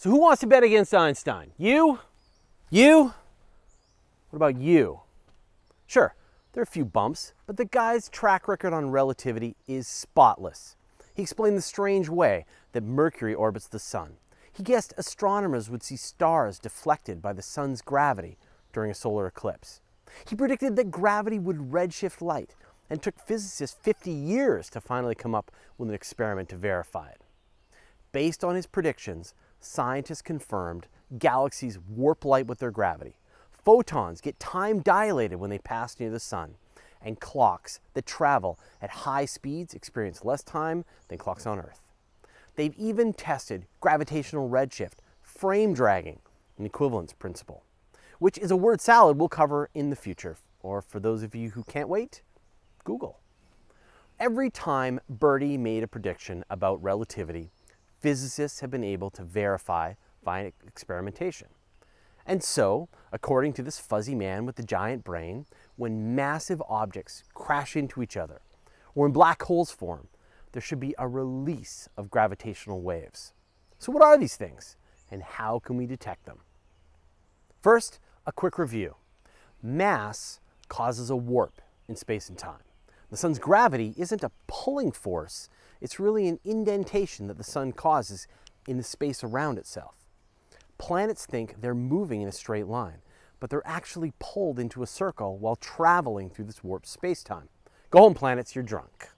So who wants to bet against Einstein? You? You? What about you? Sure, there are a few bumps, but the guy's track record on relativity is spotless. He explained the strange way that Mercury orbits the sun. He guessed astronomers would see stars deflected by the sun's gravity during a solar eclipse. He predicted that gravity would redshift light and took physicists 50 years to finally come up with an experiment to verify it. Based on his predictions, scientists confirmed galaxies warp light with their gravity. Photons get time dilated when they pass near the sun. And clocks that travel at high speeds experience less time than clocks on Earth. They've even tested gravitational redshift, frame dragging, and equivalence principle, which is a word salad we'll cover in the future. Or for those of you who can't wait, Google. Every time Birdie made a prediction about relativity, physicists have been able to verify via experimentation. And so, according to this fuzzy man with the giant brain, when massive objects crash into each other, or when black holes form, there should be a release of gravitational waves. So what are these things, and how can we detect them? First, a quick review. Mass causes a warp in space and time. The sun's gravity isn't a pulling force, it's really an indentation that the sun causes in the space around itself. Planets think they're moving in a straight line, but they're actually pulled into a circle while traveling through this warped space-time. Go home, planets, you're drunk.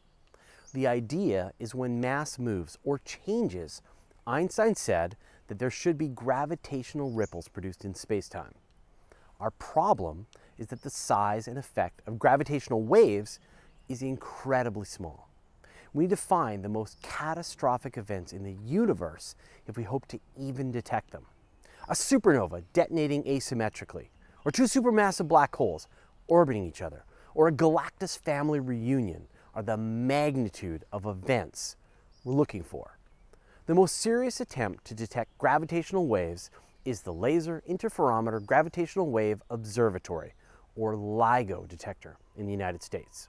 The idea is when mass moves or changes, Einstein said that there should be gravitational ripples produced in space-time. Our problem is that the size and effect of gravitational waves is incredibly small. We need to find the most catastrophic events in the universe if we hope to even detect them. A supernova detonating asymmetrically, or two supermassive black holes orbiting each other, or a Galactus family reunion are the magnitude of events we're looking for. The most serious attempt to detect gravitational waves is the Laser Interferometer Gravitational Wave Observatory, or LIGO detector in the United States.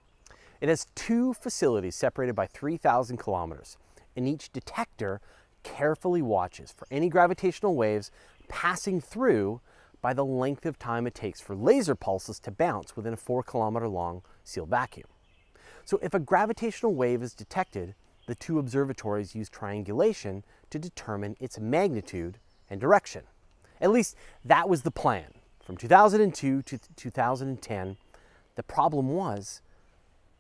It has two facilities separated by 3,000 kilometers, and each detector carefully watches for any gravitational waves passing through by the length of time it takes for laser pulses to bounce within a 4 kilometer long sealed vacuum. So if a gravitational wave is detected, the two observatories use triangulation to determine its magnitude and direction. At least that was the plan. From 2002 to 2010, the problem was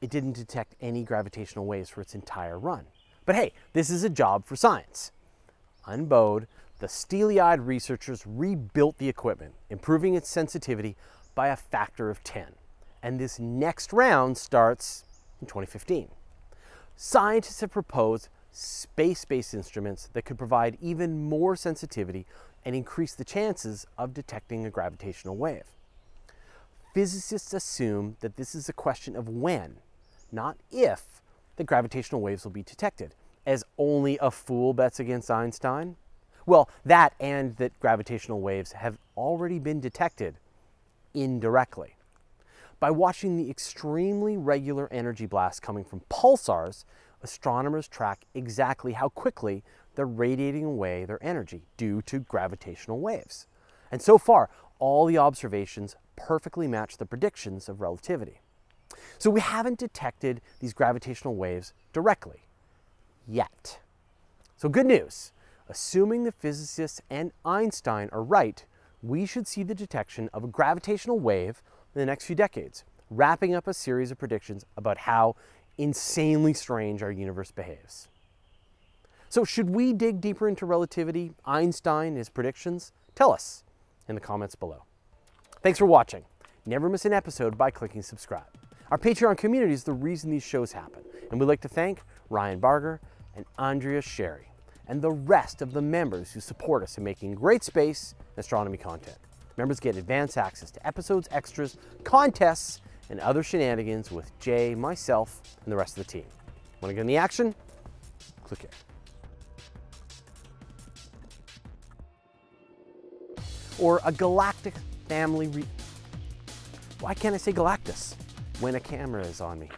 it didn't detect any gravitational waves for its entire run. But hey, this is a job for science. Unbowed, the steely-eyed researchers rebuilt the equipment, improving its sensitivity by a factor of 10. And this next round starts in 2015. Scientists have proposed space-based instruments that could provide even more sensitivity and increase the chances of detecting a gravitational wave. Physicists assume that this is a question of when not if, the gravitational waves will be detected, as only a fool bets against Einstein. Well, that and that gravitational waves have already been detected indirectly. By watching the extremely regular energy blasts coming from pulsars, astronomers track exactly how quickly they're radiating away their energy due to gravitational waves. And so far, all the observations perfectly match the predictions of relativity. So we haven't detected these gravitational waves directly yet. So good news, assuming the physicists and Einstein are right, we should see the detection of a gravitational wave in the next few decades, wrapping up a series of predictions about how insanely strange our universe behaves. So should we dig deeper into relativity, Einstein, his predictions? Tell us in the comments below. Thanks for watching. Never miss an episode by clicking subscribe. Our Patreon community is the reason these shows happen, and we'd like to thank Ryan Barger and Andrea Sherry, and the rest of the members who support us in making great space and astronomy content. Members get advance access to episodes, extras, contests, and other shenanigans with Jay, myself, and the rest of the team. Want to get in the action? Click here. Or a galactic family re... Why can't I say Galactus? when a camera is on me.